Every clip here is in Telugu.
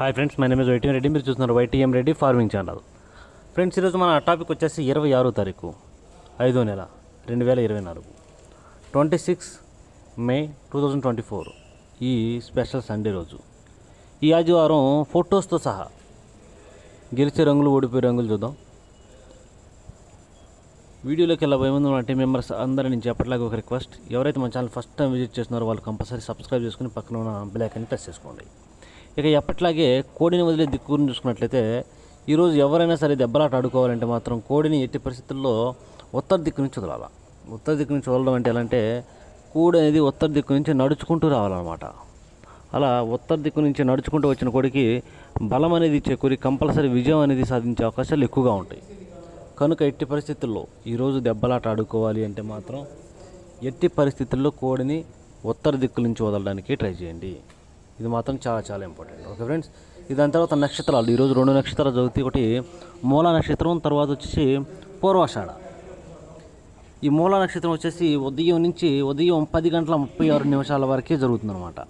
hi friends my name is YTM Reddy మీరు చూస్తున్నారు YTM Reddy farming channel friends ఈరోజు మన టాపిక్ వచ్చేసి ఇరవై ఆరో తారీఖు ఐదో నెల రెండు వేల ఇరవై నాలుగు twenty six May two thousand twenty four ఈ స్పెషల్ సండే రోజు ఈ ఆదివారం ఫొటోస్తో సహా గెలిచే రంగులు ఓడిపోయే రంగులు చూద్దాం వీడియోలోకి వెళ్ళబోయే ముందు మన మెంబర్స్ అందరి నుంచి ఎప్పటిలాగే ఒక రిక్వెస్ట్ ఎవరైతే మన ఛానల్ ఫస్ట్ టైం విజిట్ చేస్తున్నారో వాళ్ళు కంపల్సరీ సబ్స్క్రైబ్ చేసుకుని పక్కన ఉన్న బ్లాక్ అని ప్రెస్ చేసుకోండి ఇక ఎప్పట్లాగే కోడిని వదిలే దిక్కుని చూసుకున్నట్లయితే ఈరోజు ఎవరైనా సరే దెబ్బలాట ఆడుకోవాలంటే మాత్రం కోడిని ఎట్టి పరిస్థితుల్లో ఉత్తర దిక్కు నుంచి వదలాల ఉత్తర దిక్కు నుంచి వదలడం అంటే ఎలా అంటే కోడి అనేది ఉత్తర దిక్కు నుంచి నడుచుకుంటూ రావాలన్నమాట అలా ఉత్తర దిక్కు నుంచి నడుచుకుంటూ వచ్చిన కోడికి బలం అనేది ఇచ్చే కంపల్సరీ విజయం అనేది సాధించే అవకాశాలు ఎక్కువగా ఉంటాయి కనుక ఎట్టి పరిస్థితుల్లో ఈరోజు దెబ్బలాట ఆడుకోవాలి అంటే మాత్రం ఎట్టి పరిస్థితుల్లో కోడిని ఉత్తర దిక్కు నుంచి వదలడానికి ట్రై చేయండి ఇది మాత్రం చాలా చాలా ఇంపార్టెంట్ ఓకే ఫ్రెండ్స్ దాని తర్వాత నక్షత్రాలు ఈరోజు రెండు నక్షత్రాలు చదివితే ఒకటి మూల నక్షత్రం తర్వాత వచ్చేసి పూర్వాషాఢ ఈ మూల నక్షత్రం వచ్చేసి ఉదయం నుంచి ఉదయం పది గంటల ముప్పై ఆరు నిమిషాల వరకే జరుగుతుందన్నమాట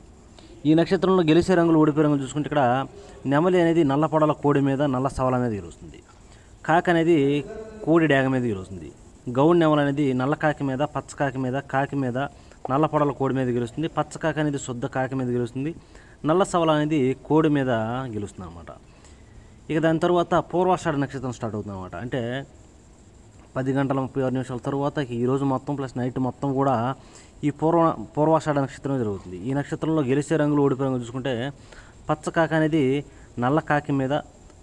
ఈ నక్షత్రంలో గెలిసే రంగులు ఓడిపోయే రంగులు చూసుకుంటే ఇక్కడ నెమలి అనేది నల్ల పొడల కోడి మీద నల్ల సవల మీద గెలుస్తుంది కాకి అనేది కోడి డాగ మీద గెలుస్తుంది గౌడ్ నెమలి అనేది నల్ల కాకి మీద పచ్చ కాకి మీద కాకి మీద నల్ల పొడల కోడి మీద గెలుస్తుంది పచ్చకాక అనేది శుద్ధ కాకి మీద గెలుస్తుంది నల్ల సవల అనేది కోడి మీద గెలుస్తుంది అనమాట ఇక దాని తర్వాత పూర్వాషాఢ నక్షత్రం స్టార్ట్ అవుతుంది అనమాట అంటే పది గంటల ముప్పై ఆరు నిమిషాల తర్వాత ఈరోజు మొత్తం ప్లస్ నైట్ మొత్తం కూడా ఈ పూర్వ పూర్వాషాఢ నక్షత్రం జరుగుతుంది ఈ నక్షత్రంలో గెలిచే రంగులు ఓడిపో రంగులు చూసుకుంటే పచ్చ కాక అనేది నల్ల కాకి మీద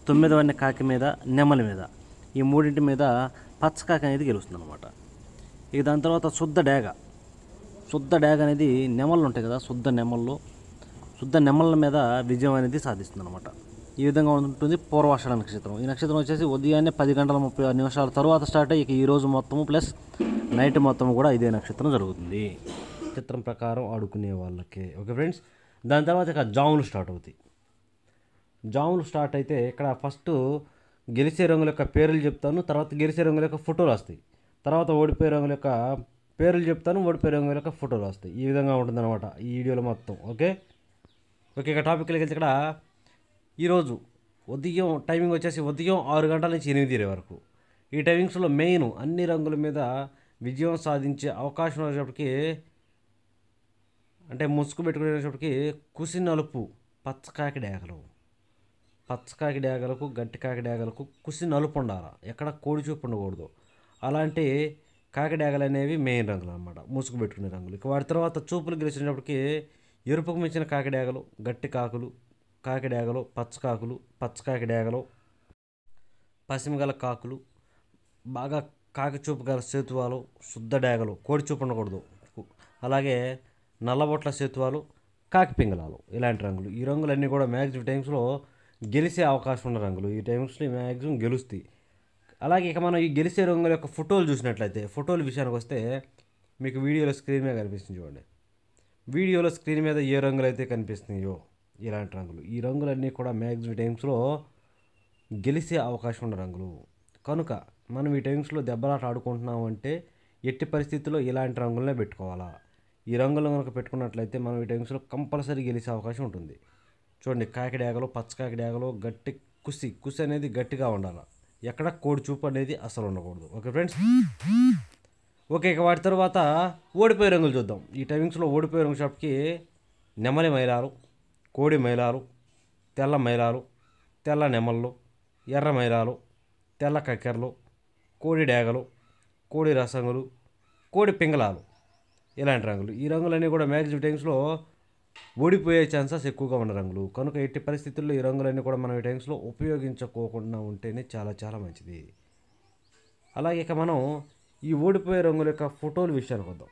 తొమ్మిదవన్న కాకి మీద నెమలి మీద ఈ మూడింటి మీద పచ్చ కాక అనేది గెలుస్తుంది అనమాట ఇక దాని తర్వాత శుద్ధ డేగా శుద్ధ డ్యాగ్ అనేది నెమళ్ళు ఉంటాయి కదా శుద్ధ నెమళ్ళు శుద్ధ నెమళ్ళ మీద విజయం అనేది సాధిస్తుంది అనమాట ఈ విధంగా ఉంటుంది పూర్వాషాఢ నక్షత్రం ఈ నక్షత్రం వచ్చేసి ఉదయాన్నే పది గంటల ముప్పై ఆరు నిమిషాల తర్వాత స్టార్ట్ అయ్యి ఈ రోజు మొత్తము ప్లస్ నైట్ మొత్తం కూడా ఇదే నక్షత్రం జరుగుతుంది నక్షత్రం ప్రకారం ఆడుకునే వాళ్ళకి ఓకే ఫ్రెండ్స్ దాని తర్వాత ఇక జాములు స్టార్ట్ అవుతాయి జాములు స్టార్ట్ అయితే ఇక్కడ ఫస్ట్ గెలిచే రంగుల యొక్క పేర్లు చెప్తాను తర్వాత గెలిచే రంగుల యొక్క ఫోటోలు వస్తాయి తర్వాత ఓడిపోయే రంగుల యొక్క పేర్లు చెప్తాను వాడు పేరు వెళ్ళక ఫోటోలు వస్తాయి ఈ విధంగా ఉంటుందన్నమాట ఈ వీడియోలో మొత్తం ఓకే ఓకే ఇక టాపిక్ వెళ్తే ఇక్కడ ఈరోజు ఉదయం టైమింగ్ వచ్చేసి ఉదయం ఆరు గంటల నుంచి ఎనిమిది వరకు ఈ టైమింగ్స్లో మెయిన్ అన్ని రంగుల మీద విజయం సాధించే అవకాశం వచ్చేటప్పటికి అంటే ముసుగు పెట్టుకునేటప్పటికి కుసి నలుపు పచ్చకాకి డేగలు పచ్చకాకి డేగలకు గట్టికాకి డేగలకు కుసి నలుపు ఉండాలి ఎక్కడ కోడి చూపు ఉండకూడదు అలాంటి కాకిడాగలు అనేవి మెయిన్ రంగులు అనమాట ముసుగు పెట్టుకునే రంగులు ఇక వాటి తర్వాత చూపులు గెలిచినప్పటికీ ఎరుపుకు మించిన కాకిడాగలు గట్టి కాకులు కాకిడాగలు పచ్చకాకులు పచ్చకాకిడాగలు గల కాకులు బాగా కాకి చూపు గల సేతువాలు శుద్ధ డాగలు కోడి చూపు ఉండకూడదు అలాగే నల్లబొట్ల సేతువాలు కాకి పింగళాలు ఇలాంటి రంగులు ఈ రంగులన్నీ కూడా మ్యాక్సిమం టైమ్స్లో గెలిచే అవకాశం ఉన్న రంగులు ఈ టైమ్స్ని మ్యాక్సిమం గెలుస్తాయి అలాగే ఇక మనం ఈ గెలిచే రంగుల యొక్క ఫోటోలు చూసినట్లయితే ఫోటోల విషయానికి వస్తే మీకు వీడియోలో స్క్రీన్ మీద కనిపిస్తుంది చూడండి వీడియోలో స్క్రీన్ మీద ఏ రంగులు అయితే కనిపిస్తున్నాయో ఇలాంటి రంగులు ఈ రంగులన్నీ కూడా మ్యాక్సిమం టైమ్స్లో గెలిచే అవకాశం ఉన్న రంగులు కనుక మనం ఈ టైమ్స్లో దెబ్బలాట ఆడుకుంటున్నాం అంటే ఎట్టి పరిస్థితుల్లో ఇలాంటి రంగులనే పెట్టుకోవాలా ఈ రంగులను కనుక పెట్టుకున్నట్లయితే మనం ఈ టైమ్స్లో కంపల్సరీ గెలిచే అవకాశం ఉంటుంది చూడండి కాకిడాగలు పచ్చ కాకిడాగలు గట్టి కుసి కుసి అనేది గట్టిగా ఉండాలి ఎక్కడ కోడి చూపు అనేది అసలు ఉండకూడదు ఓకే ఫ్రెండ్స్ ఓకే ఇక వాటి తర్వాత ఓడిపోయే రంగులు చూద్దాం ఈ టైమింగ్స్లో ఓడిపోయే రంగు షాప్కి నెమలి మైలాలు కోడి మైలాలు తెల్ల మైలాలు తెల్ల నెమళ్ళు ఎర్ర మైలాలు తెల్ల కక్కెరలు కోడి డేగలు కోడి రసంగులు కోడి పింగళాలు ఇలాంటి రంగులు ఈ రంగులన్నీ కూడా మ్యాక్సిమం టైమ్స్లో ఓడిపోయే ఛాన్సెస్ ఎక్కువగా ఉన్న రంగులు కనుక ఎట్టి పరిస్థితుల్లో ఈ రంగులన్నీ కూడా మనం ఈ టైమ్స్లో ఉపయోగించుకోకుండా ఉంటేనే చాలా చాలా మంచిది అలాగే ఇక మనం ఈ ఓడిపోయే రంగుల యొక్క ఫోటోల విషయానికి వద్దాం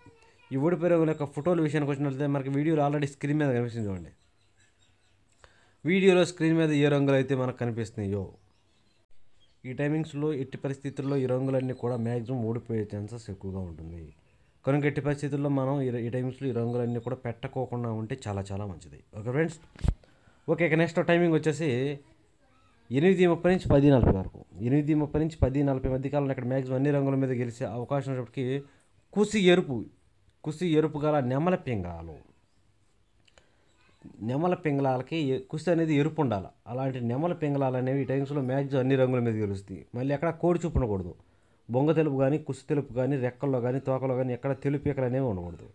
ఈ ఓడిపోయే రంగుల యొక్క ఫోటోల విషయానికి వచ్చినట్లయితే మనకి వీడియోలు ఆల్రెడీ స్క్రీన్ మీద కనిపిస్తుంది చూడండి వీడియోలో స్క్రీన్ మీద ఏ రంగులు అయితే మనకు కనిపిస్తున్నాయో ఈ టైమింగ్స్లో ఎట్టి పరిస్థితుల్లో ఈ రంగులన్నీ కూడా మ్యాక్సిమం ఓడిపోయే ఛాన్సెస్ ఎక్కువగా ఉంటుంది కనుక ఎట్టి పరిస్థితుల్లో మనం ఈ టైమ్స్లో ఈ రంగులన్నీ కూడా పెట్టకోకుండా ఉంటే చాలా చాలా మంచిది ఓకే ఫ్రెండ్స్ ఓకే ఇక నెక్స్ట్ టైమింగ్ వచ్చేసి ఎనిమిది ముప్పై నుంచి పది నలభై వరకు ఎనిమిది ముప్పై నుంచి పది నలభై మధ్య కాలంలో ఇక్కడ మ్యాక్సిమం అన్ని రంగుల మీద గెలిచే అవకాశం ఉన్నప్పటికీ కుసి ఎరుపు కుసి ఎరుపు గల నెమల పింగాలు నెమల పింగళాలకి కుసి అనేది ఎరుపు ఉండాలి అలాంటి నెమల పింగళాలు అనేవి ఈ టైమ్స్లో మ్యాక్సిమం అన్ని రంగుల మీద గెలుస్తాయి మళ్ళీ ఎక్కడ కోడి ఉండకూడదు బొంగ తెలుపు కానీ కుసు తెలుపు కానీ రెక్కల్లో కానీ తోకలో కానీ ఎక్కడ తెలుపు ఎక్కడ అనేవి ఉండకూడదు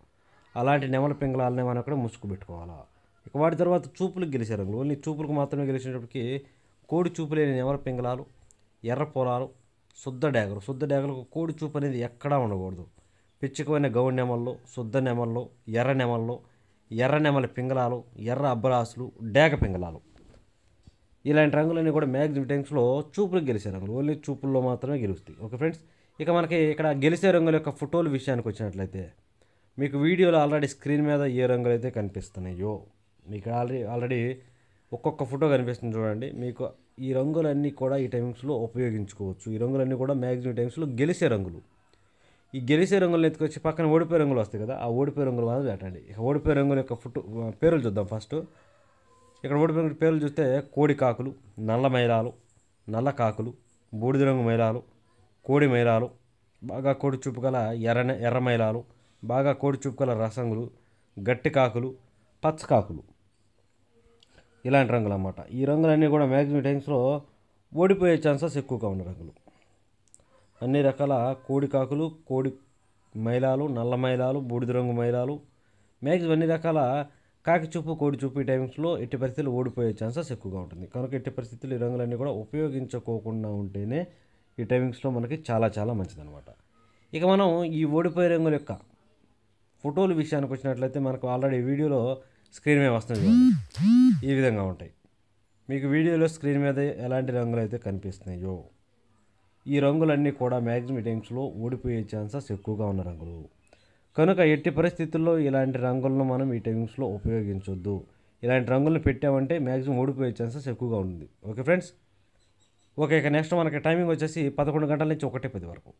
అలాంటి నెమల పింగళాలనే మనం అక్కడ ముసుగు పెట్టుకోవాలా ఇక వాటి తర్వాత చూపులకు గెలిచారు ఓన్లీ చూపులకు మాత్రమే గెలిచినప్పటికీ కోడి చూపు లేని నెమల పింగళాలు ఎర్ర పొలాలు శుద్ధ డేగలు శుద్ధ డేగలకు కోడి చూపు అనేది ఎక్కడా ఉండకూడదు పిచ్చుకమైన గౌడి నెమల్లో శుద్ధ నెమల్లో ఎర్ర నెమల్లో ఎర్ర నెమల పింగళాలు ఎర్ర అబ్బరాసులు డేగ పింగళాలు ఇలాంటి రంగులన్నీ కూడా మ్యాక్సిమం టైమ్స్లో చూపులకు గెలిచే రంగులు ఓన్లీ చూపుల్లో మాత్రమే గెలుస్తాయి ఓకే ఫ్రెండ్స్ ఇక మనకి ఇక్కడ గెలిచే రంగుల యొక్క ఫోటోల విషయానికి వచ్చినట్లయితే మీకు వీడియోలో ఆల్రెడీ స్క్రీన్ మీద ఏ రంగులు అయితే కనిపిస్తున్నాయో మీకు ఆల్రెడీ ఆల్రెడీ ఒక్కొక్క ఫోటో కనిపిస్తుంది చూడండి మీకు ఈ రంగులన్నీ కూడా ఈ టైమ్స్లో ఉపయోగించుకోవచ్చు ఈ రంగులన్నీ కూడా మ్యాక్సిమం టైమ్స్లో గెలిచే రంగులు ఈ గెలిచే రంగులను ఎత్తుకొచ్చి పక్కన ఓడిపోయే రంగులు వస్తాయి కదా ఆ ఓడిపోయే రంగులు మాత్రం పెట్టండి ఇక ఓడిపోయే రంగుల యొక్క ఫోటో పేర్లు చూద్దాం ఫస్ట్ ఇక్కడ ఓడిపోయిన పేర్లు చూస్తే కోడి కాకులు నల్ల మైలాలు నల్ల కాకులు బూడిద రంగు మైలాలు కోడి మైలాలు బాగా కోడి చూపు గల ఎర్ర ఎర్ర మైలాలు బాగా కోడి చూపు గల రసంగులు గట్టి కాకులు పచ్చ కాకులు ఇలాంటి రంగులు అన్నమాట ఈ రంగులన్నీ కూడా మ్యాక్సిమం టైమ్స్లో ఓడిపోయే ఛాన్సెస్ ఎక్కువగా ఉన్న రంగులు అన్ని రకాల కోడి కాకులు కోడి మైలాలు నల్ల మైలాలు బూడిద రంగు మైలాలు మ్యాక్సిమం అన్ని రకాల కాకి చూపు కోడి చూపు ఈ టైమ్స్లో ఎట్టి పరిస్థితులు ఓడిపోయే ఛాన్సెస్ ఎక్కువగా ఉంటుంది కనుక ఎట్టి పరిస్థితులు ఈ రంగులన్నీ కూడా ఉపయోగించుకోకుండా ఉంటేనే ఈ టైమింగ్స్లో మనకి చాలా చాలా మంచిదనమాట ఇక మనం ఈ ఓడిపోయే రంగుల యొక్క ఫోటోలు విషయానికి వచ్చినట్లయితే మనకు ఆల్రెడీ వీడియోలో స్క్రీన్ మీద వస్తుంది ఈ విధంగా ఉంటాయి మీకు వీడియోలో స్క్రీన్ మీద ఎలాంటి రంగులు అయితే కనిపిస్తున్నాయో ఈ రంగులన్నీ కూడా మ్యాక్సిమం టైమ్స్లో ఓడిపోయే ఛాన్సెస్ ఎక్కువగా ఉన్న రంగులు కనుక ఎట్టి పరిస్థితుల్లో ఇలాంటి రంగులను మనం ఈ టైమింగ్స్లో ఉపయోగించొద్దు ఇలాంటి రంగులను పెట్టామంటే మ్యాక్సిమం ఓడిపోయే ఛాన్సెస్ ఎక్కువగా ఉంటుంది ఓకే ఫ్రెండ్స్ ఓకే ఇక నెక్స్ట్ మనకి టైమింగ్ వచ్చేసి పదకొండు గంటల నుంచి ఒకటి పది వరకు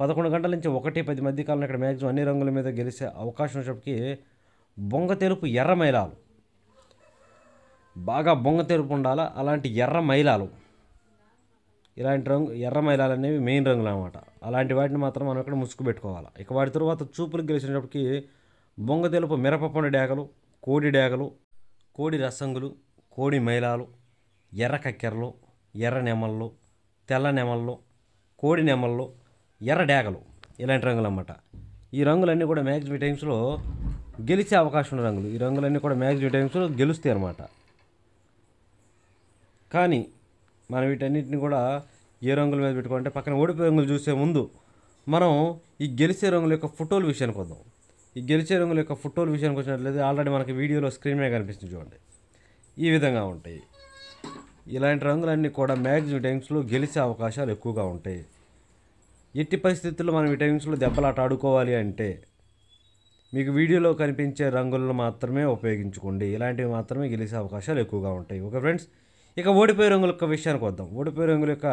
పదకొండు గంటల నుంచి ఒకటి పది మధ్య కాలంలో ఇక్కడ మ్యాక్సిమం అన్ని రంగుల మీద గెలిచే అవకాశం వచ్చేప్పటికి బొంగ తెలుపు ఎర్ర మైలాలు బాగా బొంగ తెలుపు ఉండాలా అలాంటి ఎర్ర మైలాలు ఇలాంటి రంగు ఎర్ర మైలాలు అనేవి మెయిన్ రంగులు అనమాట అలాంటి వాటిని మాత్రం మనం ఇక్కడ ముసుగు పెట్టుకోవాలి ఇక వాటి తర్వాత చూపులు గెలిచినప్పటికి బొంగ తెలుపు మిరపపండు డేగలు కోడి డేగలు కోడి రసంగులు కోడి మైలాలు ఎర్ర కక్కెరలు ఎర్ర నెమళ్ళు తెల్ల నెమళ్ళు కోడి నెమళ్ళు ఎర్ర డేగలు ఇలాంటి రంగులు అన్నమాట ఈ రంగులన్నీ కూడా మ్యాక్సిమం టైమ్స్లో గెలిచే అవకాశం ఉన్న రంగులు ఈ రంగులన్నీ కూడా మ్యాక్సిమం టైమ్స్లో గెలుస్తాయి అనమాట కానీ మనం వీటన్నిటిని కూడా ఏ రంగుల మీద పెట్టుకోవాలంటే పక్కన ఓడిపోయే రంగులు చూసే ముందు మనం ఈ గెలిచే రంగుల యొక్క ఫోటోల విషయానికి వద్దాం ఈ గెలిచే రంగుల యొక్క ఫోటోల విషయానికి వచ్చినట్లయితే ఆల్రెడీ మనకి వీడియోలో స్క్రీన్ మీద కనిపిస్తుంది చూడండి ఈ విధంగా ఉంటాయి ఇలాంటి రంగులన్నీ కూడా మ్యాక్సిమం టైమ్స్లో గెలిచే అవకాశాలు ఎక్కువగా ఉంటాయి ఎట్టి పరిస్థితుల్లో మనం ఈ టైమ్స్లో దెబ్బలాట ఆడుకోవాలి అంటే మీకు వీడియోలో కనిపించే రంగులను మాత్రమే ఉపయోగించుకోండి ఇలాంటివి మాత్రమే గెలిచే అవకాశాలు ఎక్కువగా ఉంటాయి ఓకే ఫ్రెండ్స్ ఇక ఓడిపోయే రంగుల యొక్క విషయానికి వద్దాం ఓడిపోయే రంగుల యొక్క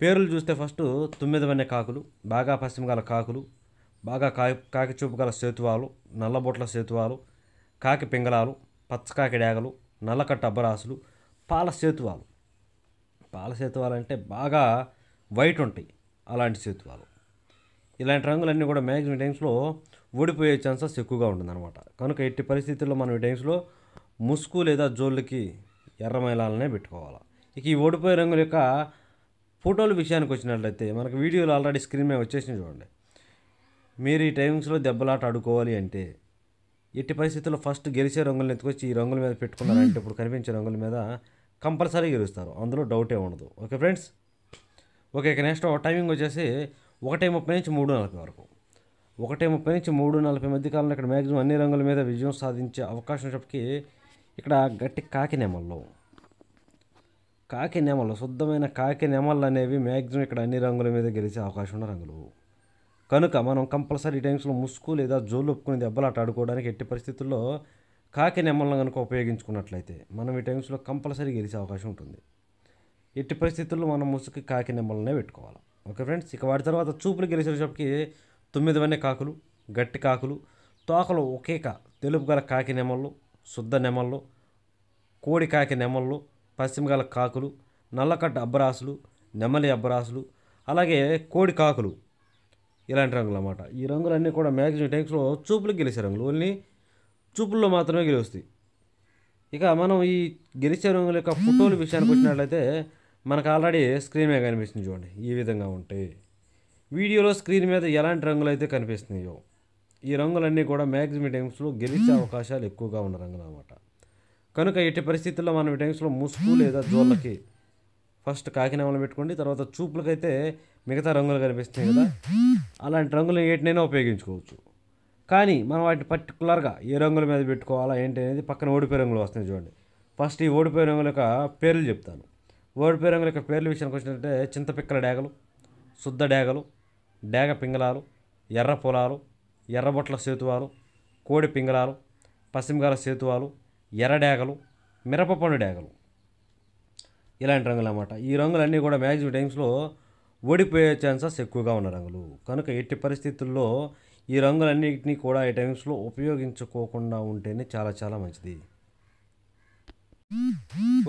పేర్లు చూస్తే ఫస్ట్ తొమ్మిది కాకులు బాగా పశ్చిమ గల కాకులు బాగా కాకి కాకిచూపు గల సేతువాలు నల్లబొట్ల సేతువాలు కాకి పింగళాలు పచ్చకాకి డేగలు నల్లకట్ట అబ్బరాసులు పాల సేతువాలు పాల సేతువాలు అంటే బాగా వైట్ ఉంటాయి అలాంటి సేతువాలు ఇలాంటి రంగులన్నీ కూడా మ్యాక్సిమం టైమ్స్లో ఓడిపోయే ఛాన్సెస్ ఎక్కువగా అనమాట కనుక ఎట్టి పరిస్థితుల్లో మనం ఈ టైమ్స్లో ముసుగు లేదా జోళ్ళకి ఎర్రమైలాలనే పెట్టుకోవాలి ఇక ఈ ఓడిపోయే రంగుల యొక్క ఫోటోలు విషయానికి వచ్చినట్లయితే మనకు వీడియోలు ఆల్రెడీ స్క్రీన్ మీద వచ్చేసి చూడండి మీరు ఈ టైమింగ్స్లో దెబ్బలాట ఆడుకోవాలి అంటే ఎట్టి పరిస్థితుల్లో ఫస్ట్ గెలిచే రంగులను ఎత్తుకొచ్చి ఈ రంగుల మీద పెట్టుకున్నారంటే ఇప్పుడు కనిపించే రంగుల మీద కంపల్సరీ గెలుస్తారు అందులో డౌటే ఉండదు ఓకే ఫ్రెండ్స్ ఓకే ఇక నెక్స్ట్ టైమింగ్ వచ్చేసి ఒకటే ముప్పై నుంచి మూడు నలభై వరకు ఒకటే ముప్పై నుంచి మూడు నలభై మధ్య కాలంలో ఇక్కడ మ్యాక్సిమం అన్ని రంగుల మీద విజయం సాధించే అవకాశం చెప్పి ఇక్కడ గట్టి కాకి నెమలు కాకి నెమలు శుద్ధమైన కాకి నెమళ్ళు అనేవి మ్యాక్సిమం ఇక్కడ అన్ని రంగుల మీద గెలిచే అవకాశం ఉన్న రంగులు కనుక మనం కంపల్సరీ టైమ్స్లో ముసుగు లేదా జోలు ఒప్పుకుని దెబ్బలాట ఆడుకోవడానికి ఎట్టి పరిస్థితుల్లో కాకి నెమలను కనుక ఉపయోగించుకున్నట్లయితే మనం ఈ టైమ్స్లో కంపల్సరీ గెలిచే అవకాశం ఉంటుంది ఎట్టి పరిస్థితుల్లో మనం ముసుగు కాకి నెమ్మలనే పెట్టుకోవాలి ఓకే ఫ్రెండ్స్ ఇక వాటి తర్వాత చూపులు గెలిచేటప్పటికి తొమ్మిదివన్నీ కాకులు గట్టి కాకులు తోకలు ఒకే కా తెలుపు గల కాకి నెమళ్ళు శుద్ధ నెమళ్ళు కోడికాకి నెమళ్ళు పశ్చిమగల కాకులు నల్లకట్ట అబ్బరాసులు నెమలి అబ్బరాసులు అలాగే కోడి కాకులు ఇలాంటి రంగులు అనమాట ఈ రంగులన్నీ కూడా మ్యాక్సిమం టైమ్స్లో చూపులకు గెలిచే రంగులు ఓన్లీ చూపుల్లో మాత్రమే గెలుస్తాయి ఇక మనం ఈ గెలిచే రంగుల యొక్క ఫోటోల విషయానికి వచ్చినట్లయితే మనకు ఆల్రెడీ స్క్రీన్ మీద కనిపిస్తుంది చూడండి ఈ విధంగా ఉంటే వీడియోలో స్క్రీన్ మీద ఎలాంటి రంగులు అయితే కనిపిస్తున్నాయో ఈ రంగులన్నీ కూడా మ్యాక్సిమం టైమ్స్లో గెలిచే అవకాశాలు ఎక్కువగా ఉన్న రంగులు అనమాట కనుక ఎట్టి పరిస్థితుల్లో మనం ఈ టైమ్స్లో ముసుగు లేదా జోళ్ళకి ఫస్ట్ కాకినామలు పెట్టుకోండి తర్వాత చూపులకైతే మిగతా రంగులు కనిపిస్తాయి కదా అలాంటి రంగులు ఏటినైనా ఉపయోగించుకోవచ్చు కానీ మనం వాటిని పర్టికులర్గా ఏ రంగుల మీద పెట్టుకోవాలా ఏంటి అనేది పక్కన ఓడిపోయే రంగులు వస్తాయి చూడండి ఫస్ట్ ఈ ఓడిపోయే రంగుల యొక్క పేర్లు చెప్తాను ఓడిపోయే రంగుల యొక్క పేర్లు విషయానికి వచ్చినట్టే చింతపిక్కల డేగలు శుద్ధ డేగలు డేగ పింగళాలు ఎర్ర పొలాలు ఎర్రబొట్ల సేతువాలు కోడి పింగళాలు పశ్చిమగాల సేతువాలు ఎర్రడేగలు మిరపపండు డేగలు ఇలాంటి రంగులు అనమాట ఈ రంగులన్నీ కూడా మ్యాక్సిమం టైమ్స్లో ఓడిపోయే ఛాన్సెస్ ఎక్కువగా ఉన్న రంగులు కనుక ఎట్టి పరిస్థితుల్లో ఈ రంగులన్నింటినీ కూడా ఈ టైమ్స్లో ఉపయోగించుకోకుండా ఉంటేనే చాలా చాలా మంచిది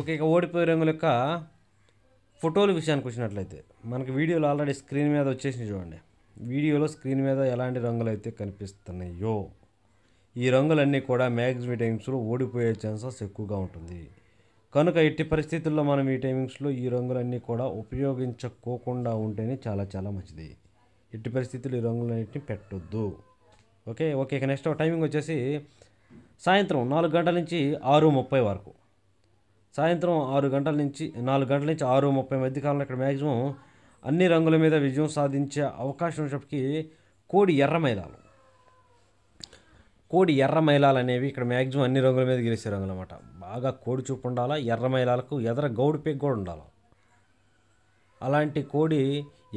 ఓకే ఇక ఓడిపోయే రంగుల యొక్క ఫోటోల విషయానికి వచ్చినట్లయితే మనకి వీడియోలు ఆల్రెడీ స్క్రీన్ మీద వచ్చేసింది చూడండి వీడియోలో స్క్రీన్ మీద ఎలాంటి రంగులు అయితే కనిపిస్తున్నాయో ఈ రంగులన్నీ కూడా మ్యాక్సిమం టైమింగ్స్లో ఓడిపోయే ఛాన్సెస్ ఎక్కువగా ఉంటుంది కనుక ఎట్టి పరిస్థితుల్లో మనం ఈ టైమింగ్స్లో ఈ రంగులన్నీ కూడా ఉపయోగించుకోకుండా ఉంటేనే చాలా చాలా మంచిది ఎట్టి పరిస్థితులు ఈ రంగులన్నింటినీ పెట్టొద్దు ఓకే ఓకే ఇక నెక్స్ట్ టైమింగ్ వచ్చేసి సాయంత్రం నాలుగు గంటల నుంచి ఆరు ముప్పై వరకు సాయంత్రం ఆరు గంటల నుంచి నాలుగు గంటల నుంచి ఆరు ముప్పై మధ్యకాలంలో ఇక్కడ మ్యాక్సిమం అన్ని రంగుల మీద విజయం సాధించే అవకాశం ఉన్నప్పటికీ కోడి ఎర్ర మైలాలు కోడి ఎర్ర మైలాలు అనేవి ఇక్కడ మ్యాక్సిమం అన్ని రంగుల మీద గెలిచే రంగులు అనమాట బాగా కోడి చూపు ఉండాలా ఎర్ర మైలాలకు ఎదర గౌడు పేక్ కూడా ఉండాలి అలాంటి కోడి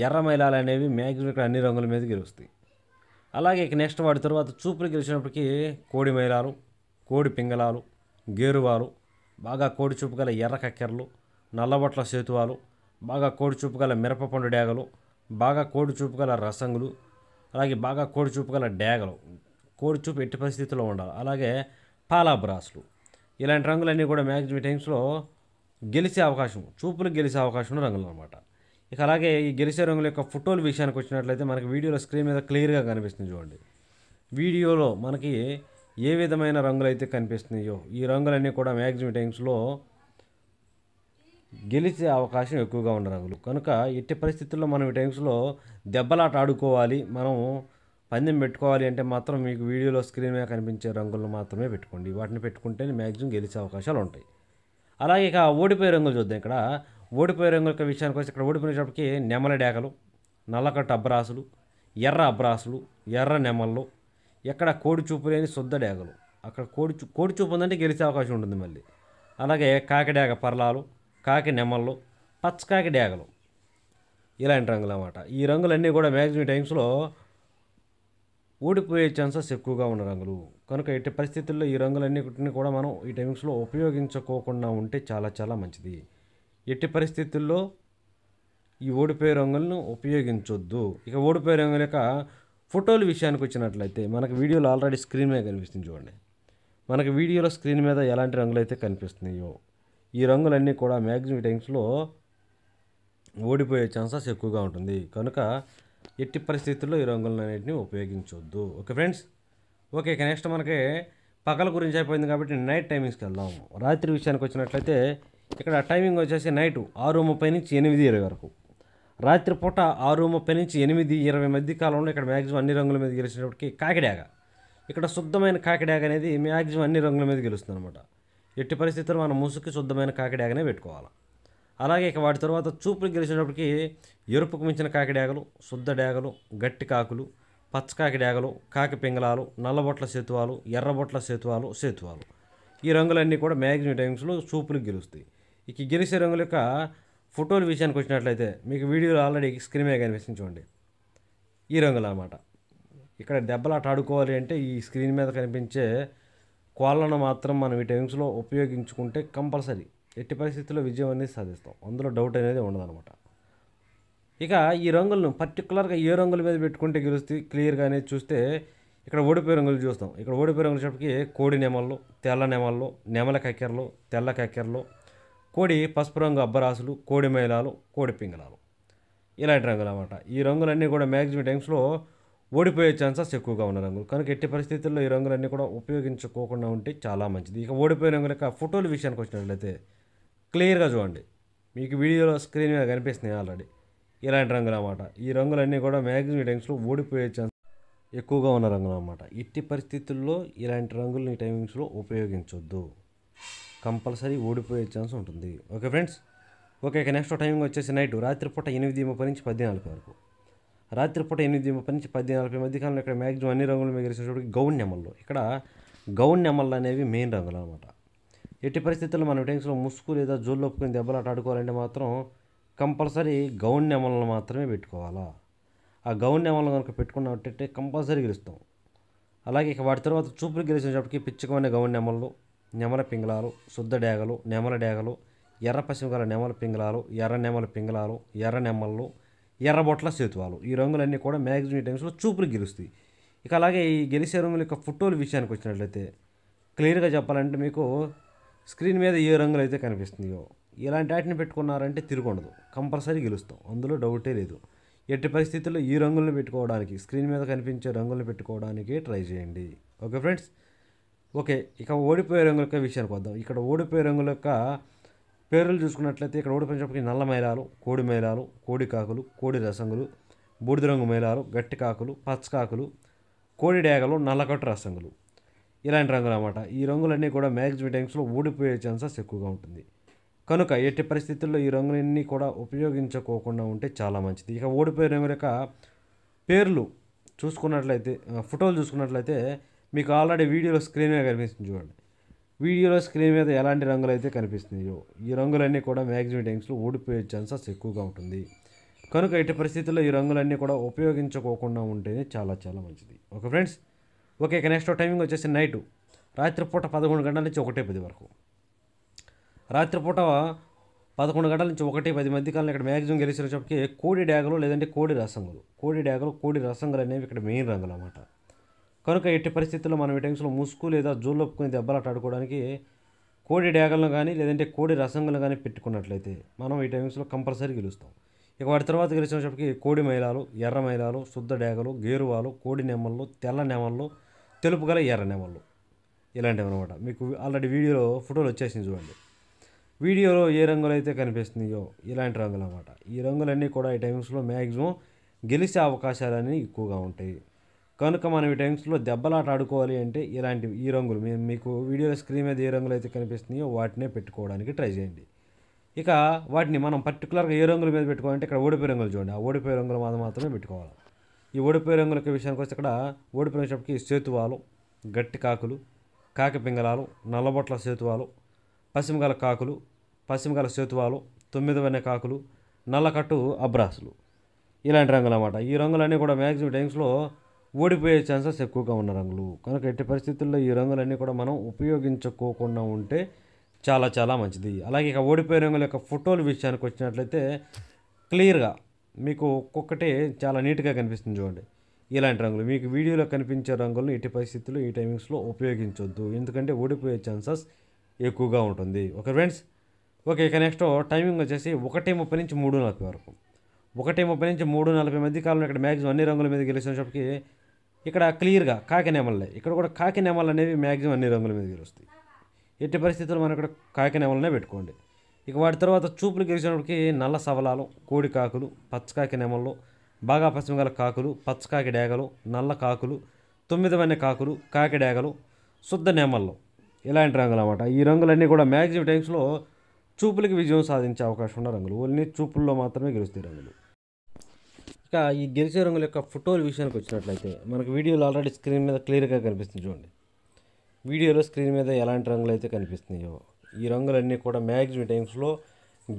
ఎర్ర మైలాలు అనేవి మ్యాక్సిమం ఇక్కడ అన్ని రంగుల మీద గెలుస్తాయి అలాగే ఇక నెక్స్ట్ వాడి తర్వాత చూపులు గెలిచినప్పటికీ కోడి మైలాలు కోడి పింగళాలు గేరువాలు బాగా కోడి చూపు గల ఎర్ర కక్కెరలు నల్లబొట్ల సేతువాలు బాగా కోడి చూపు గల మిరపపండు డేగలు బాగా కోడి చూపు గల రసంగులు అలాగే బాగా కోడి చూపు గల డేగలు కోడి చూపు ఎట్టి పరిస్థితుల్లో ఉండాలి అలాగే పాలాబ్రాసులు ఇలాంటి రంగులన్నీ కూడా మ్యాక్సిమం టైమ్స్లో గెలిచే అవకాశం చూపులు గెలిచే అవకాశం రంగులు అనమాట ఇక అలాగే ఈ గెలిచే రంగుల యొక్క ఫోటోల విషయానికి వచ్చినట్లయితే మనకి వీడియోలో స్క్రీన్ మీద క్లియర్గా కనిపిస్తుంది చూడండి వీడియోలో మనకి ఏ విధమైన రంగులు అయితే కనిపిస్తున్నాయో ఈ రంగులన్నీ కూడా మ్యాక్సిమం టైమ్స్లో గెలిచే అవకాశం ఎక్కువగా ఉండరు కనుక ఎట్టి పరిస్థితుల్లో మనం ఈ టైమ్స్లో దెబ్బలాట ఆడుకోవాలి మనం పందెం పెట్టుకోవాలి అంటే మాత్రం మీకు వీడియోలో స్క్రీన్ మీద కనిపించే రంగులను మాత్రమే పెట్టుకోండి వాటిని పెట్టుకుంటేనే మ్యాక్సిమం గెలిచే అవకాశాలు ఉంటాయి అలాగే ఇక ఓడిపోయే రంగులు చూద్దాం ఇక్కడ ఓడిపోయే రంగుల విషయానికి వచ్చి ఇక్కడ ఓడిపోయినప్పటికీ నెమల డేకలు నల్లకట్టు అబ్రాసులు ఎర్ర అబ్రాసులు ఎర్ర నెమళ్ళు ఎక్కడ కోడి చూపు లేని శుద్ధ డేగలు అక్కడ కోడి చూ కోడి చూపు ఉందంటే గెలిచే అవకాశం ఉంటుంది మళ్ళీ అలాగే కాకిడేగ పర్లాలు కాకి నెమళ్ళు పచ్చకాకి డేగలు ఇలాంటి రంగులు అన్నమాట ఈ రంగులన్నీ కూడా మ్యాక్సిమం టైమ్స్లో ఓడిపోయే ఛాన్సెస్ ఎక్కువగా ఉన్న రంగులు కనుక ఎట్టి పరిస్థితుల్లో ఈ రంగులన్నిటిని కూడా మనం ఈ టైమింగ్స్లో ఉపయోగించుకోకుండా ఉంటే చాలా చాలా మంచిది ఎట్టి పరిస్థితుల్లో ఈ ఓడిపోయే రంగులను ఉపయోగించొద్దు ఇక ఓడిపోయే రంగుల యొక్క ఫోటోలు విషయానికి వచ్చినట్లయితే మనకు వీడియోలో ఆల్రెడీ స్క్రీన్ మీద కనిపిస్తుంది చూడండి మనకి వీడియోలో స్క్రీన్ మీద ఎలాంటి రంగులు అయితే కనిపిస్తున్నాయో ఈ రంగులన్నీ కూడా మ్యాగ్జిమం టైమ్స్లో ఓడిపోయే ఛాన్సెస్ ఎక్కువగా ఉంటుంది కనుక ఎట్టి పరిస్థితుల్లో ఈ అనేటివి ఉపయోగించవద్దు ఓకే ఫ్రెండ్స్ ఓకే ఇక నెక్స్ట్ మనకి పగల గురించి అయిపోయింది కాబట్టి నైట్ టైమింగ్స్కి వెళ్దాము రాత్రి విషయానికి వచ్చినట్లయితే ఇక్కడ టైమింగ్ వచ్చేసి నైట్ ఆరు ముప్పై నుంచి ఎనిమిది ఇరవై వరకు రాత్రి పూట ఆరు ముప్పై నుంచి ఎనిమిది ఇరవై మధ్య కాలంలో ఇక్కడ మ్యాక్సిమం అన్ని రంగుల మీద గెలిచినప్పటికీ కాకిడాగా ఇక్కడ శుద్ధమైన కాకిడాగ అనేది మ్యాక్సిమం అన్ని రంగుల మీద గెలుస్తుంది అనమాట ఎట్టి పరిస్థితులు మనం ముసుగుకి శుద్ధమైన కాకిడాగనే పెట్టుకోవాలి అలాగే ఇక వాటి తర్వాత చూపులు గెలిచినప్పటికీ ఎరుపుకు మించిన కాకిడాగలు శుద్ధ డేగలు గట్టి కాకులు పచ్చకాకి డేగలు కాకి పింగళాలు నల్లబొట్ల సేతువాలు ఎర్రబొట్ల సేతువాలు సేతువాలు ఈ రంగులన్నీ కూడా మ్యాగ్జిమం టైమ్స్లో చూపులు గెలుస్తాయి ఇక గెలిచే రంగుల యొక్క ఫోటోలు విషయానికి వచ్చినట్లయితే మీకు వీడియోలో ఆల్రెడీ స్క్రీన్ మీద కనిపిస్తుంది చూడండి ఈ రంగులు అనమాట ఇక్కడ దెబ్బలాట ఆడుకోవాలి అంటే ఈ స్క్రీన్ మీద కనిపించే కోళ్ళను మాత్రం మనం ఈ టైమ్స్లో ఉపయోగించుకుంటే కంపల్సరీ ఎట్టి పరిస్థితుల్లో విజయం అనేది సాధిస్తాం అందులో డౌట్ అనేది ఉండదన్నమాట ఇక ఈ రంగులను పర్టికులర్గా ఏ రంగుల మీద పెట్టుకుంటే గెలుస్తే క్లియర్గా అనేది చూస్తే ఇక్కడ ఓడిపోయే రంగులు చూస్తాం ఇక్కడ ఓడిపోయే రంగులు చెప్పటికి కోడి నెమళ్ళు తెల్ల నెమళ్ళు నెమల కక్కెరలు తెల్ల కక్కెరలు కోడి పసుపు రంగు అబ్బరాసులు కోడి మైలాలు కోడి పింగళాలు ఇలాంటి రంగులు అనమాట ఈ రంగులన్నీ కూడా మ్యాక్సిమం టైమ్స్లో ఓడిపోయే ఛాన్సెస్ ఎక్కువగా ఉన్న రంగులు కనుక ఎట్టి పరిస్థితుల్లో ఈ రంగులన్నీ కూడా ఉపయోగించుకోకుండా ఉంటే చాలా మంచిది ఇక ఓడిపోయిన రంగుల ఫోటోల విషయానికి వచ్చినట్లయితే క్లియర్గా చూడండి మీకు వీడియోలో స్క్రీన్ మీద కనిపిస్తున్నాయి ఆల్రెడీ ఇలాంటి రంగులు అన్నమాట ఈ రంగులన్నీ కూడా మ్యాక్సిమం టైమ్స్లో ఓడిపోయే ఛాన్స్ ఎక్కువగా ఉన్న రంగులు అన్నమాట ఇట్టి పరిస్థితుల్లో ఇలాంటి రంగులు ఈ టైమింగ్స్లో ఉపయోగించొద్దు కంపల్సరీ ఓడిపోయే ఛాన్స్ ఉంటుంది ఓకే ఫ్రెండ్స్ ఓకే ఇక నెక్స్ట్ టైమింగ్ వచ్చేసి నైట్ రాత్రిపూట ఎనిమిది ముప్పై నుంచి పద్నాలుగు వరకు రాత్రిపూట ఎనిమిది ముప్పై నుంచి పది నలభై మధ్యకాలంలో ఇక్కడ మ్యాక్సిమం అన్ని రంగులు మిగిలిసినటువంటి గౌన్ నెమళ్ళు ఇక్కడ గౌన్ నెమళ్ళు అనేవి మెయిన్ రంగులు అనమాట ఎట్టి పరిస్థితుల్లో మనం ట్యాంక్స్లో ముసుగు లేదా జోల్లోపుకుని దెబ్బలు ఆడుకోవాలంటే మాత్రం కంపల్సరీ గౌన్ నెమలను మాత్రమే పెట్టుకోవాలా ఆ గౌన్ నెమలను కనుక పెట్టుకున్నట్టే కంపల్సరీ గెలుస్తాం అలాగే ఇక వాటి తర్వాత చూపులు గెలిచినప్పటికి పిచ్చుకమైన గౌన్ నెమళ్ళు నెమల పింగళాలు శుద్ధ డేగలు నెమల డేగలు ఎర్ర గల నెమల పింగళాలు ఎర్ర నెమల పింగళాలు ఎర్ర నెమళ్ళు ఎర్రబొట్ల సేతువాలు ఈ రంగులన్నీ కూడా మ్యాక్సిమం టైమ్స్లో చూపులు గెలుస్తాయి ఇక అలాగే ఈ గెలిచే రంగుల యొక్క ఫోటోలు విషయానికి వచ్చినట్లయితే క్లియర్గా చెప్పాలంటే మీకు స్క్రీన్ మీద ఏ రంగులు అయితే కనిపిస్తుందో ఇలాంటి వాటిని పెట్టుకున్నారంటే తిరుగుండదు కంపల్సరీ గెలుస్తాం అందులో డౌటే లేదు ఎట్టి పరిస్థితుల్లో ఈ రంగులను పెట్టుకోవడానికి స్క్రీన్ మీద కనిపించే రంగులను పెట్టుకోవడానికి ట్రై చేయండి ఓకే ఫ్రెండ్స్ ఓకే ఇక ఓడిపోయే రంగుల యొక్క విషయానికి వద్దాం ఇక్కడ ఓడిపోయే రంగుల యొక్క పేర్లు చూసుకున్నట్లయితే ఇక్కడ ఓడి నల్ల మైలాలు కోడి మేళాలు కోడి కాకులు కోడి రసంగులు బూడిద రంగు మేళాలు గట్టి కాకులు పచ్చకాకులు కోడి డేగలు నల్లకట్టు రసంగులు ఇలాంటి రంగులు అన్నమాట ఈ రంగులన్నీ కూడా మ్యాక్సిమం టైమ్స్లో ఓడిపోయే ఛాన్సెస్ ఎక్కువగా ఉంటుంది కనుక ఎట్టి పరిస్థితుల్లో ఈ రంగులన్నీ కూడా ఉపయోగించుకోకుండా ఉంటే చాలా మంచిది ఇక ఓడిపోయే రంగుల యొక్క పేర్లు చూసుకున్నట్లయితే ఫోటోలు చూసుకున్నట్లయితే మీకు ఆల్రెడీ వీడియోలో స్క్రీన్ మీద కనిపిస్తుంది చూడండి వీడియోలో స్క్రీన్ మీద ఎలాంటి రంగులు అయితే కనిపిస్తున్నాయో ఈ రంగులన్నీ కూడా మ్యాక్సిమం టైమ్స్లో ఓడిపోయే ఛాన్సెస్ ఎక్కువగా ఉంటుంది కనుక ఎట్టి పరిస్థితుల్లో ఈ రంగులన్నీ కూడా ఉపయోగించుకోకుండా ఉంటేనే చాలా చాలా మంచిది ఓకే ఫ్రెండ్స్ ఓకే ఇక నెక్స్ట్ టైమింగ్ వచ్చేసి నైట్ రాత్రిపూట పదకొండు గంటల నుంచి ఒకటే పది వరకు రాత్రిపూట పదకొండు గంటల నుంచి ఒకటి పది మధ్య కాలం ఇక్కడ మ్యాక్సిమం గెలిచిన చెప్పి కోడి డాగలు లేదంటే కోడి రసంగులు కోడి డ్యాగులు కోడి రసంగులు అనేవి ఇక్కడ మెయిన్ రంగులు అన్నమాట కనుక ఎట్టి పరిస్థితుల్లో మనం ఈ టైమ్స్లో ముసుగు లేదా జోలొప్పుకుని దెబ్బలాట ఆడుకోవడానికి కోడి డేగలను కానీ లేదంటే కోడి రసంగులను కానీ పెట్టుకున్నట్లయితే మనం ఈ టైమ్స్లో కంపల్సరీ గెలుస్తాం ఇక వాటి తర్వాత గెలిచినప్పటికి కోడి మైలాలు ఎర్ర మైలాలు శుద్ధ డేగలు గేరువాలు కోడి నెమళ్ళు తెల్ల నెమళ్ళు తెలుపు గల ఎర్ర నెమళ్ళు ఇలాంటివి అనమాట మీకు ఆల్రెడీ వీడియోలో ఫోటోలు వచ్చేసింది చూడండి వీడియోలో ఏ రంగులు అయితే కనిపిస్తున్నాయో ఇలాంటి రంగులు అనమాట ఈ రంగులన్నీ కూడా ఈ టైమ్స్లో మ్యాక్సిమం గెలిచే అవకాశాలన్నీ ఎక్కువగా ఉంటాయి కనుక మనం ఈ టైమ్స్లో దెబ్బలాట ఆడుకోవాలి అంటే ఇలాంటివి ఈ రంగులు మీకు వీడియో స్క్రీన్ మీద ఏ రంగులు అయితే కనిపిస్తున్నాయో వాటినే పెట్టుకోవడానికి ట్రై చేయండి ఇక వాటిని మనం పర్టికులర్గా ఏ రంగుల మీద పెట్టుకోవాలంటే ఇక్కడ ఓడిపోయి రంగులు చూడండి ఆ ఓడిపోయే రంగులు మాత్రం మాత్రమే పెట్టుకోవాలి ఈ ఓడిపోయే రంగుల విషయానికి వస్తే ఇక్కడ ఓడిపోయిన చెప్పకి సేతువాలు గట్టి కాకులు కాకి పింగళాలు నల్లబొట్ల సేతువాలు పశ్చిమగల కాకులు పశ్చిమగల సేతువాలు తొమ్మిదవనే కాకులు నల్లకట్టు అబ్రాసులు ఇలాంటి రంగులు అన్నమాట ఈ రంగులన్నీ కూడా మ్యాక్సిమం టైమ్స్లో ఓడిపోయే ఛాన్సెస్ ఎక్కువగా ఉన్న రంగులు కనుక ఎట్టి పరిస్థితుల్లో ఈ రంగులన్నీ కూడా మనం ఉపయోగించుకోకుండా ఉంటే చాలా చాలా మంచిది అలాగే ఇక ఓడిపోయే రంగుల యొక్క ఫోటోల విషయానికి వచ్చినట్లయితే క్లియర్గా మీకు ఒక్కొక్కటే చాలా నీట్గా కనిపిస్తుంది చూడండి ఇలాంటి రంగులు మీకు వీడియోలో కనిపించే రంగులను ఎట్టి పరిస్థితుల్లో ఈ టైమింగ్స్లో ఉపయోగించొద్దు ఎందుకంటే ఓడిపోయే ఛాన్సెస్ ఎక్కువగా ఉంటుంది ఓకే ఫ్రెండ్స్ ఓకే ఇక నెక్స్ట్ టైమింగ్ వచ్చేసి ఒకటి ముప్పై నుంచి మూడు నలభై వరకు ఒకటి ముప్పై నుంచి మూడు నలభై మధ్య కాలంలో ఇక్కడ మ్యాక్సిమం అన్ని రంగుల మీద గెలిచినప్పటికీ ఇక్కడ క్లియర్గా కాకినేమలే ఇక్కడ కూడా కాకినేమలు అనేవి మ్యాక్సిమం అన్ని రంగుల మీద గెలుస్తాయి ఎట్టి పరిస్థితుల్లో మనం ఇక్కడ కాకినేమలనే పెట్టుకోండి ఇక వాటి తర్వాత చూపులు గెలిచినప్పటికి నల్ల సవలాలు కోడి కాకులు పచ్చకాకి నెమళ్ళు బాగా గల కాకులు పచ్చకాకి డేగలు నల్ల కాకులు తొమ్మిది వన్నె కాకులు కాకి డేగలు శుద్ధ నెమళ్ళు ఇలాంటి రంగులు అనమాట ఈ రంగులన్నీ కూడా మ్యాక్సిమం టైమ్స్లో చూపులకి విజయం సాధించే అవకాశం ఉన్న రంగులు ఓన్లీ చూపుల్లో మాత్రమే గెలుస్తాయి రంగులు ఇక ఈ గెలిచే రంగుల యొక్క ఫోటోల విషయానికి వచ్చినట్లయితే మనకు వీడియోలో ఆల్రెడీ స్క్రీన్ మీద క్లియర్గా కనిపిస్తుంది చూడండి వీడియోలో స్క్రీన్ మీద ఎలాంటి రంగులు అయితే కనిపిస్తున్నాయో ఈ రంగులన్నీ కూడా మ్యాక్సిమం టైమ్స్లో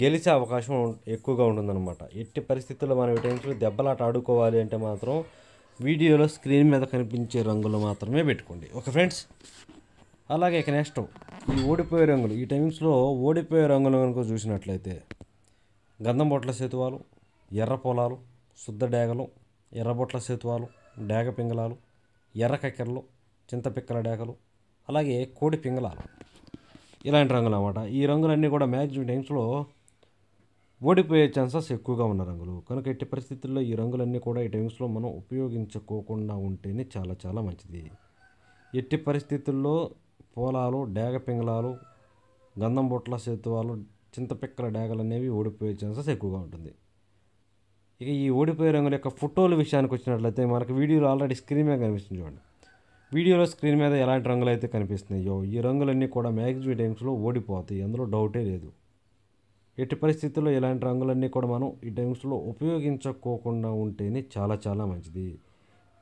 గెలిచే అవకాశం ఎక్కువగా ఉంటుందన్నమాట ఎట్టి పరిస్థితుల్లో మనం ఈ టైమ్స్లో దెబ్బలాట ఆడుకోవాలి అంటే మాత్రం వీడియోలో స్క్రీన్ మీద కనిపించే రంగులు మాత్రమే పెట్టుకోండి ఓకే ఫ్రెండ్స్ అలాగే ఇక నెక్స్ట్ ఈ ఓడిపోయే రంగులు ఈ టైమ్స్లో ఓడిపోయే రంగులు కనుక చూసినట్లయితే గంధం బొట్ల సేతువాలు ఎర్ర పొలాలు శుద్ధ డేగలు ఎర్రబొట్ల సేతువాలు డేగ పింగళాలు ఎర్ర కక్కెరలు చింతపిక్కల డేగలు అలాగే కోడి పింగళాలు ఇలాంటి రంగులు అనమాట ఈ రంగులన్నీ కూడా మ్యాక్సిమం టైమ్స్లో ఓడిపోయే ఛాన్సెస్ ఎక్కువగా ఉన్న రంగులు కనుక ఎట్టి పరిస్థితుల్లో ఈ రంగులన్నీ కూడా ఈ టైమ్స్లో మనం ఉపయోగించుకోకుండా ఉంటేనే చాలా చాలా మంచిది ఎట్టి పరిస్థితుల్లో పోలాలు డేగ పింగళాలు గంధం బొట్ల సేతువాలు చింతపిక్కల డేగలు అనేవి ఓడిపోయే ఛాన్సెస్ ఎక్కువగా ఉంటుంది ఇక ఈ ఓడిపోయే రంగుల యొక్క ఫోటోల విషయానికి వచ్చినట్లయితే మనకు వీడియోలో ఆల్రెడీ స్క్రీన్ మీద కనిపిస్తుంది చూడండి వీడియోలో స్క్రీన్ మీద ఎలాంటి రంగులు అయితే కనిపిస్తున్నాయో ఈ రంగులన్నీ కూడా మ్యాక్సిమం టైమ్స్లో ఓడిపోతాయి అందులో డౌటే లేదు ఎట్టి పరిస్థితుల్లో ఇలాంటి రంగులన్నీ కూడా మనం ఈ టైమ్స్లో ఉపయోగించుకోకుండా ఉంటేనే చాలా చాలా మంచిది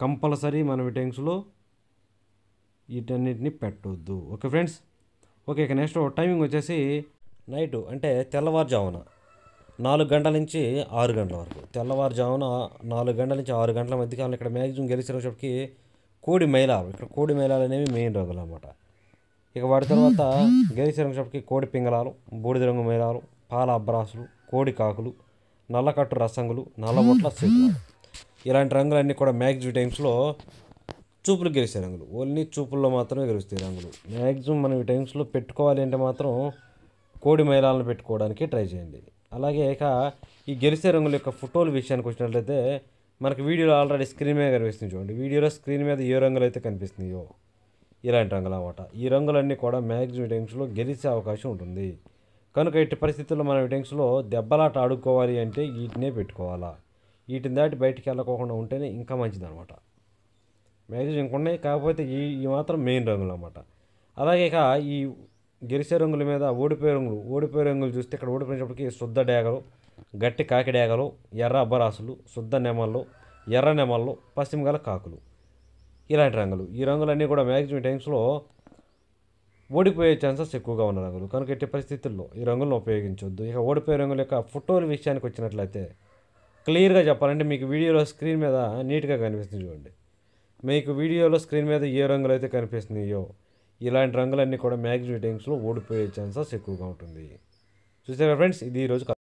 కంపల్సరీ మనం ఈ టైమ్స్లో వీటన్నిటిని పెట్టొద్దు ఓకే ఫ్రెండ్స్ ఓకే ఇక నెక్స్ట్ టైమింగ్ వచ్చేసి నైటు అంటే తెల్లవారుజామున నాలుగు గంటల నుంచి ఆరు గంటల వరకు తెల్లవారుజామున నాలుగు గంటల నుంచి ఆరు గంటల మధ్య కాలం ఇక్కడ మ్యాక్సిమం గెలిచేటప్పటికి కోడి మైలాలు ఇక్కడ కోడి మైలాలు అనేవి మెయిన్ రంగులు అనమాట ఇక వాటి తర్వాత గెలిచేటప్పటికి కోడి పింగళాలు బూడిద రంగు మైలాలు పాల అబ్రాసులు కోడి కాకులు నల్లకట్టు రసంగులు నల్లబొట్ల సీట్లు ఇలాంటి రంగులన్నీ కూడా మ్యాక్సిమం టైమ్స్లో చూపులు గెలిచే రంగులు ఓన్లీ చూపుల్లో మాత్రమే గెలుస్తాయి రంగులు మ్యాక్సిమం మనం ఈ టైమ్స్లో పెట్టుకోవాలి అంటే మాత్రం కోడి మైలాలను పెట్టుకోవడానికి ట్రై చేయండి అలాగే ఇక ఈ గెలిసే రంగుల యొక్క ఫోటోల విషయానికి వచ్చినట్లయితే మనకి వీడియోలో ఆల్రెడీ స్క్రీన్ మీద కనిపిస్తుంది చూడండి వీడియోలో స్క్రీన్ మీద ఏ రంగులు అయితే కనిపిస్తున్నాయో ఇలాంటి రంగులు అనమాట ఈ రంగులన్నీ కూడా మ్యాక్సిమం టెంక్స్లో గెలిచే అవకాశం ఉంటుంది కనుక ఇట్టి పరిస్థితుల్లో మనం టెంక్స్లో దెబ్బలాట ఆడుకోవాలి అంటే వీటినే పెట్టుకోవాలా వీటిని దాటి బయటికి వెళ్ళకోకుండా ఉంటేనే ఇంకా మంచిది అనమాట మ్యాక్సిమం ఇంకున్నాయి కాకపోతే ఈ ఈ మాత్రం మెయిన్ రంగులు అనమాట అలాగే ఇక ఈ గెలిచే రంగుల మీద ఓడిపోయే రంగులు ఓడిపోయే రంగులు చూస్తే ఇక్కడ ఓడిపోయినప్పటికీ శుద్ధ డేగలు గట్టి కాకి డేగలు ఎర్ర అబ్బరాసులు శుద్ధ నెమళ్ళు ఎర్ర నెమళ్ళు గల కాకులు ఇలాంటి రంగులు ఈ రంగులన్నీ కూడా మ్యాక్సిమం టైమ్స్లో ఓడిపోయే ఛాన్సెస్ ఎక్కువగా ఉన్న రంగులు కనుక ఎట్టి పరిస్థితుల్లో ఈ రంగులను ఉపయోగించవద్దు ఇక ఓడిపోయే రంగుల యొక్క ఫోటోల విషయానికి వచ్చినట్లయితే క్లియర్గా చెప్పాలంటే మీకు వీడియోలో స్క్రీన్ మీద నీట్గా కనిపిస్తుంది చూడండి మీకు వీడియోలో స్క్రీన్ మీద ఏ రంగులు అయితే కనిపిస్తున్నాయో ఇలాంటి రంగులన్నీ కూడా మ్యాగ్జిన్ రేటింగ్స్లో ఓడిపోయే ఛాన్సెస్ ఎక్కువగా ఉంటుంది చూసారా ఫ్రెండ్స్ ఇది ఈరోజు